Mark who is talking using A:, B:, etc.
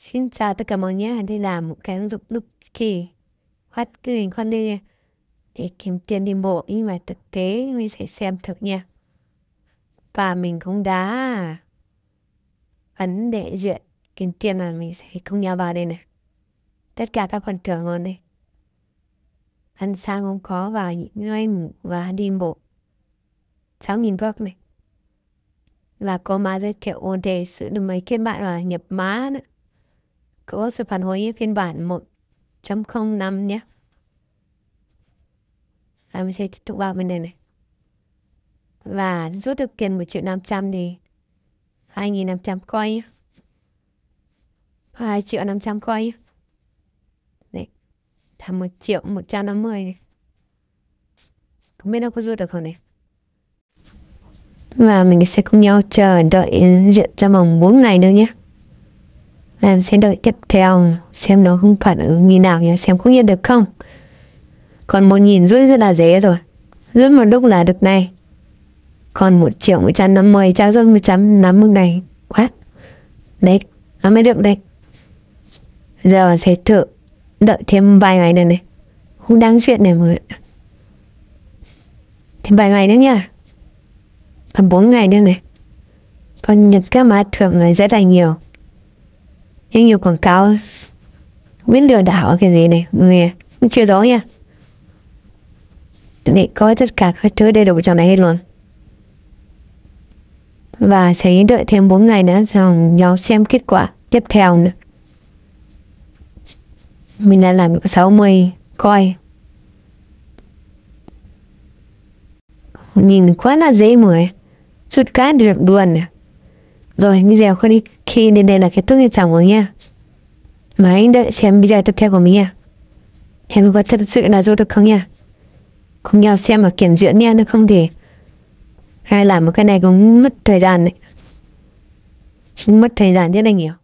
A: Xin chào tất cả mọi người hãy đi làm một cái ứng dụng đúc kỳ Hoát cứ mình khoan đi để kiếm tiền đi bộ nhưng mà thực tế mình sẽ xem thực nha Và mình cũng đã vấn đề chuyện kiếm tiền là mình sẽ không nhau vào đây này Tất cả các phần thưởng luôn đây Ăn sáng không có và những nơi ngủ và đi bộ 6.000 bước này Và có mã giới thiệu ổn đề sự được mấy cái bạn là nhập má nữa có sự phản hồi phiên bản 1.05 nhé. À, mình sẽ tục vào bên này này. Và rút được tiền 1 triệu 500 thì 2.500 coin nhé. 2 triệu 500 coin Đấy Là 1 triệu 150 này Không biết nó có rút được không này Và mình sẽ cùng nhau chờ đợi diễn trong vòng 4 ngày nữa nhé em sẽ đợi tiếp theo xem nó không phản ứng như nào nhé xem có nghiền được không còn một nghìn rưỡi rất là dễ rồi rút một lúc là được này còn một triệu một trăm năm mươi trao rút một trăm năm mươi này quá đấy nó mới được đây giờ sẽ thử đợi thêm vài ngày nữa này không đáng chuyện này mọi thêm vài ngày nữa nha còn bốn ngày nữa này còn nhật các mã thưởng này rất là nhiều nhưng nhiều quảng cáo biết lừa đảo cái gì này người chưa rõ nha để có tất cả các thứ đầy đủ trong này hết luôn và sẽ đợi thêm 4 ngày nữa xong nhau xem kết quả tiếp theo nữa mình đã làm được 60 coi nhìn quá là dễ mười chút cá được luôn à. Rồi bây giờ Khuê đi khi đến đây là kết thúc cái chẳng của nha Mà anh đã xem video tiếp theo của mình nha Hẹn gặp thật sự là vô được không nha Cùng nhau xem mà kiểm duyệt nha Nếu không thì Hay làm một cái này cũng mất thời gian đấy Mất thời gian rất là nhiều